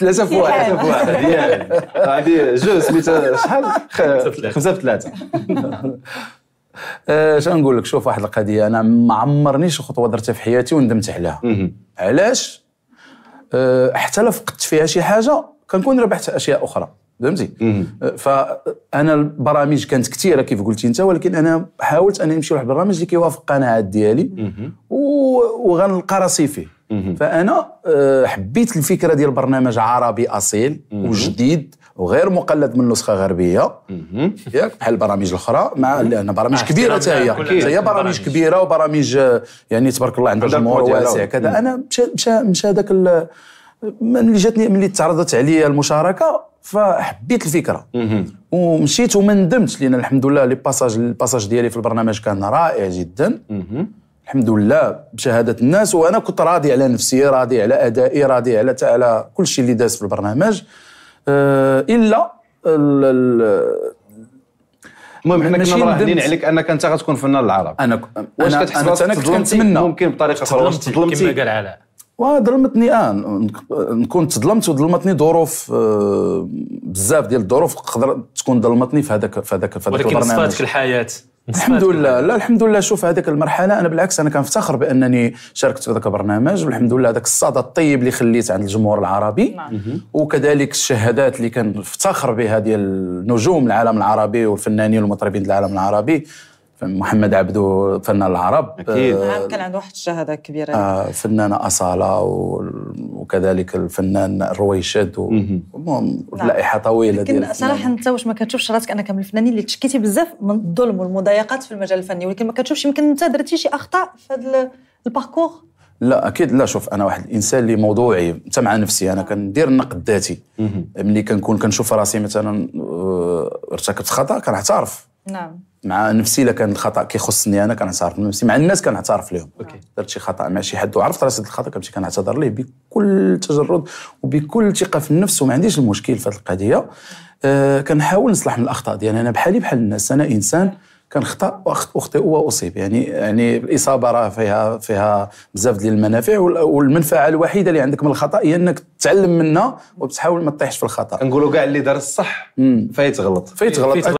ثلاثة فواحد ثلاثة في واحد هادي جو سميتها شحال خمسة في ثلاثة اش آه، نقول لك شوف واحد القضيه انا ما عمرنيش خطوه درتها في حياتي وندمت عليها علاش آه، حتى لو فقدت فيها شي حاجه كنكون ربحت اشياء اخرى فهمتي آه، فانا البرامج كانت كثيره كيف قلتي انت ولكن انا حاولت اني نمشي لواحد البرنامج اللي كيوافق القناعات ديالي وغنلقى راسي فيه فانا آه، حبيت الفكره ديال برنامج عربي اصيل وجديد وغير مقلد من نسخه غربيه ياك بحال البرامج الاخرى مع لان برامج آه، كبيره حتى هي هي برامج كبيره وبرامج آه، يعني تبارك الله عندها جمهور واسع كذا انا مشى مشى مشى هذاك ملي جاتني ملي تعرضت عليا المشاركه فحبيت الفكره ومشيت وما ندمتش لان الحمد لله لي باساج الباساج ديالي في البرنامج كان رائع جدا الحمد لله بشهاده الناس وانا كنت راضي على نفسي راضي على ادائي راضي على على كل شيء اللي داز في البرنامج آه، الا المهم حنا كنا مراهنين عليك انك انت غتكون فنان العرب انا ك... واش كتحس انا كنت كنتمنى ممكن بطريقه اخرى تظلمتي كما قال علاء وظلمتني ان نكون تظلمت وظلمتني ظروف آه، بزاف ديال الظروف تقدر تكون ظلمتني في هذاك في هذاك في هذاك ولكن البرنامج ولكن الحياه الحمد لله لا الحمد لله شوف هذيك المرحله انا بالعكس انا كنفتخر بانني شاركت في ذاك البرنامج والحمد لله هذاك الصدى الطيب اللي خليت عند الجمهور العربي نعم. وكذلك الشهادات اللي كنفتخر بها ديال نجوم العالم العربي والفنانين والمطربين العالم العربي محمد عبدو فنان العرب اكيد آه كان عنده واحد الشهاده كبيره آه فنانه اصاله وكذلك الفنان رويشد المهم نعم. لائحه طويله لكن صراحه انت واش ما كتشوفش راسك انك من الفنانين اللي تشكيتي بزاف من الظلم والمضايقات في المجال الفني ولكن ما كتشوفش يمكن انت درتي شي اخطاء في هذا الباركور لا اكيد لا شوف انا واحد الانسان اللي موضوعي حتى مع نفسي انا نعم. كندير النقد الذاتي ملي كنكون كنشوف راسي مثلا آه، ارتكبت خطا كنعترف نعم مع نفسي الا كان الخطا كيخصني انا كنعترف نفسي مع الناس كنعترف لهم اوكي درت شي خطا مع شي حد وعرفت راسي الخطا كنمشي كنعتذر ليه بكل تجرد وبكل ثقه في النفس وما عنديش المشكل في هذه القضيه آه كنحاول نصلح من الاخطاء ديالي يعني انا بحالي بحال الناس انا انسان كنخطا واخطئ واصيب يعني يعني الاصابه راه فيها فيها بزاف ديال المنافع والمنفعه الوحيده اللي عندك من الخطا هي انك تتعلم منها وتحاول ما تطيحش في الخطا كنقولوا كاع اللي دار الصح فيتغلط فيتغلط